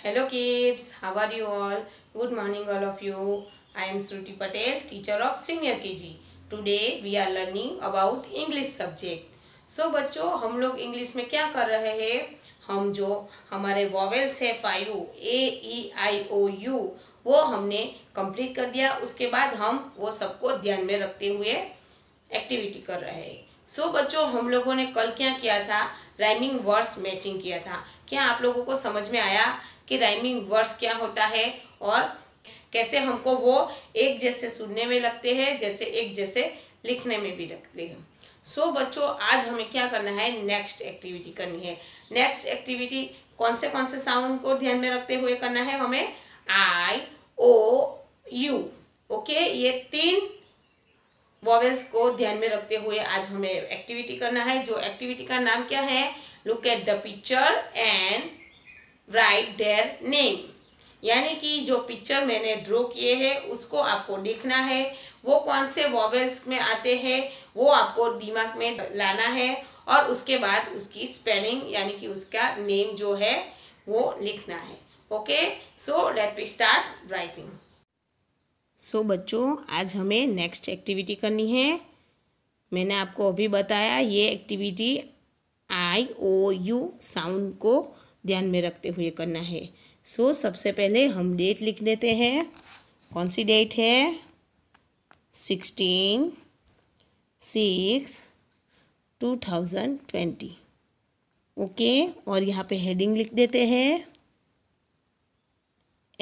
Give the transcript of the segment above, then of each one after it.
hello kids how are you all good morning all of you i am shruti patel teacher of senior kg today we are learning about english subject so बच्चों हम लोग english में क्या कर रहे हैं हम जो हमारे वॉवेल्स है five A E I O you वो हमने कंप्लीट कर दिया उसके बाद हम वो सबको ध्यान में रखते हुए एक्टिविटी कर रहे हैं सो so, बच्चों हम लोगों ने कल क्या किया था राइमिंग वर्ड्स मैचिंग किया था क्या आप लोगों को समझ में आया कि राइमिंग वर्ड्स क्या होता है और कैसे हमको वो एक जैसे सुनने में लगते हैं जैसे एक जैसे लिखने में भी लगते हैं सो so, बच्चों आज हमें क्या करना है नेक्स्ट एक्टिविटी करनी है नेक्स्ट एक्टिविटी कौन से कौन से साउंड को ध्यान में रखते हुए करना है हमें आई ओ यू ओके ये तीन वॉवेल्स को ध्यान में रखते हुए आज हमें एक्टिविटी करना है जो एक्टिविटी का नाम क्या है look at the picture and write their name यानी कि जो पिक्चर मैंने ड्रॉ किए हैं उसको आपको देखना है वो कौन से वॉवेल्स में आते हैं वो आपको दिमाग में लाना है और उसके बाद उसकी स्पेलिंग यानी कि उसका नेम जो है वो लिखना है okay so let we start writing so so, बच्चों आज हमें नेक्स्ट एक्टिविटी करनी है मैंने आपको अभी बताया ये activity I O U sound को ध्यान में रखते हुए करना है सो so, सबसे पहले हम डेट लिख लेते हैं कौन सी डेट है sixteen six two thousand twenty okay और यहाँ पे हेडिंग लिख देते हैं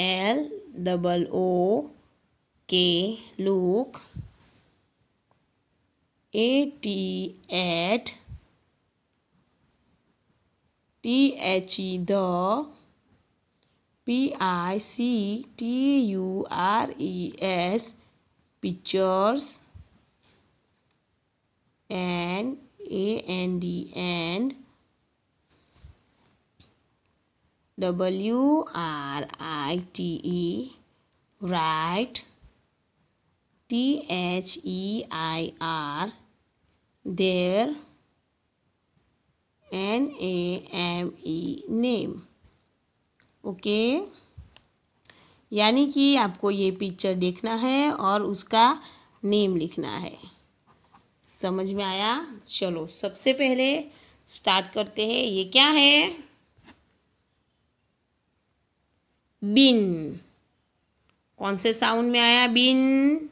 L double O K. look. A T At T. H. E. The P. I. C. T. U. R. E. S. Pictures and A. N. D. And W R I T E right T H E I R their N A M E name okay यानी कि आपको ये picture देखना है और उसका name लिखना है समझ में आया चलो सबसे पहले स्टार्ट करते हैं ये क्या है बिन कौन से साउंड में आया बिन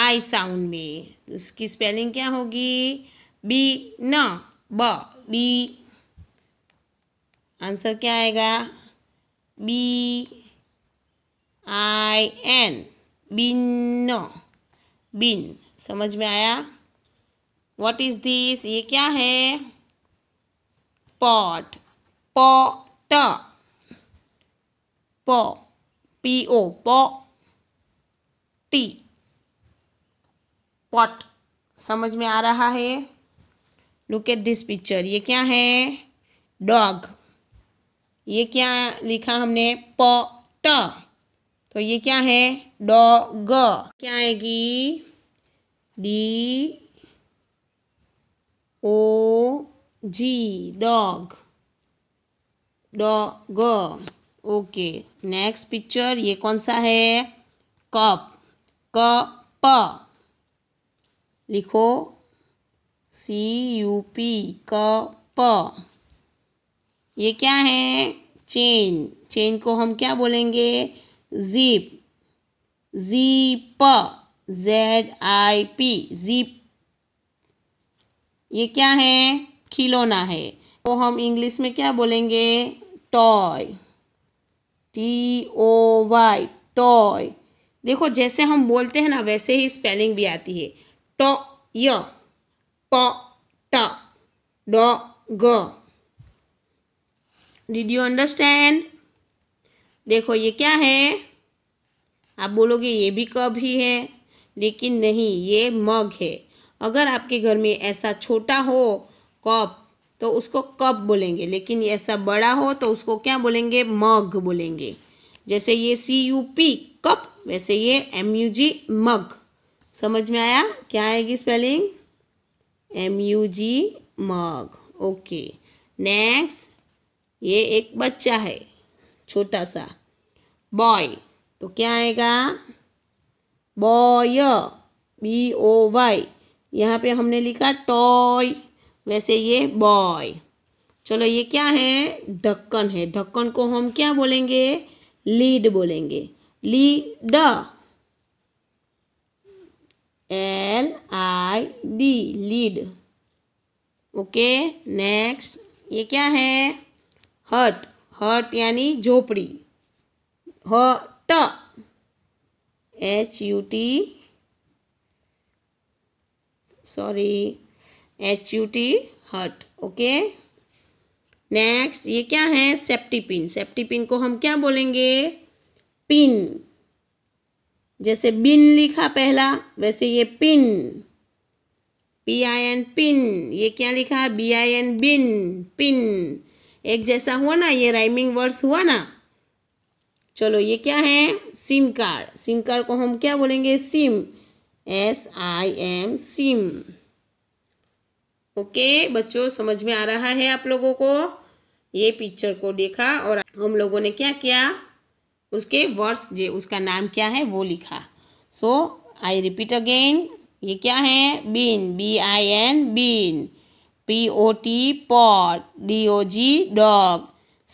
आई साउंड में तो उसकी स्पेलिंग क्या होगी बी न ब बी आंसर क्या आएगा बी आई एन बिन बिन समझ में आया वॉट इज दिस ये क्या है pot pot po P O po T pot समझ में आ रहा है लुक एट दिस पिक्चर ये क्या है डॉग ये क्या लिखा हमने प ट तो ये क्या है डॉग क्या आएगी D O G dog dog okay next picture ये कौन सा है कप क प लिखो सी यू पी क प ये क्या है चेन चेन को हम क्या बोलेंगे jeep jeep Z I P jeep ये क्या है खिलौना है तो हम इंग्लिश में क्या बोलेंगे toy T O Y toy देखो जैसे हम बोलते हैं ना वैसे ही स्पेलिंग भी आती है ट य प ट ड ग डिड यू अंडरस्टैंड देखो ये क्या है आप बोलोगे ये भी कब ही है लेकिन नहीं ये मग है अगर आपके घर में ऐसा छोटा हो कप तो उसको कप बोलेंगे लेकिन ऐसा बड़ा हो तो उसको क्या बोलेंगे मग बोलेंगे जैसे ये सी यू पी कप वैसे ये एम यू जी मग समझ में आया क्या आएगी spelling M U G mug okay next ये एक बच्चा है छोटा सा बॉय तो क्या आएगा बॉय बी ओ वाई यहाँ पे हमने लिखा टॉय वैसे ये बॉय चलो ये क्या है ढक्कन है ढक्कन को हम क्या बोलेंगे लीड बोलेंगे lead by D lead okay next ये क्या है हट हट यानी झोपड़ी hut H U T sorry H U T hut okay next ये क्या है सेफ्टी पिन सेफ्टी पिन को हम क्या बोलेंगे पिन जैसे बिन लिखा पहला वैसे ये pin P I N pin ये क्या लिखा B I N bin pin एक जैसा हुआ ना ये राइमिंग वर्ड्स हुआ ना चलो ये क्या है सिम कार्ड सिम कार्ड को हम क्या बोलेंगे sim S I M sim okay बच्चों समझ में आ रहा है आप लोगों को ये पिक्चर को देखा और हम लोगों ने क्या किया उसके वर्ड्स जो उसका नाम क्या है वो लिखा सो आई रिपीट अगेन ये क्या है bin B I N bin P O T pot D O G dog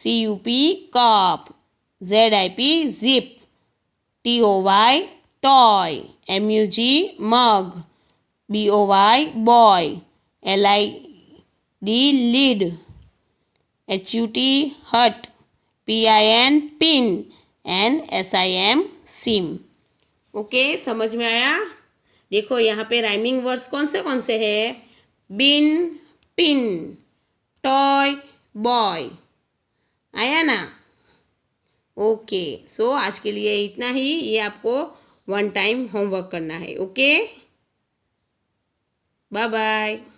C U P cup Z I P zip T O Y toy M U G mug B O Y boy L I D lid H U T hut P I N pin and S I M sim okay समझ में आया देखो यहाँ पे rhyming words कौन से कौन से है बिन पिन टॉय बॉय आया ना ओके सो आज के लिए इतना ही ये आपको वन टाइम होमवर्क करना है ओके बाय बाय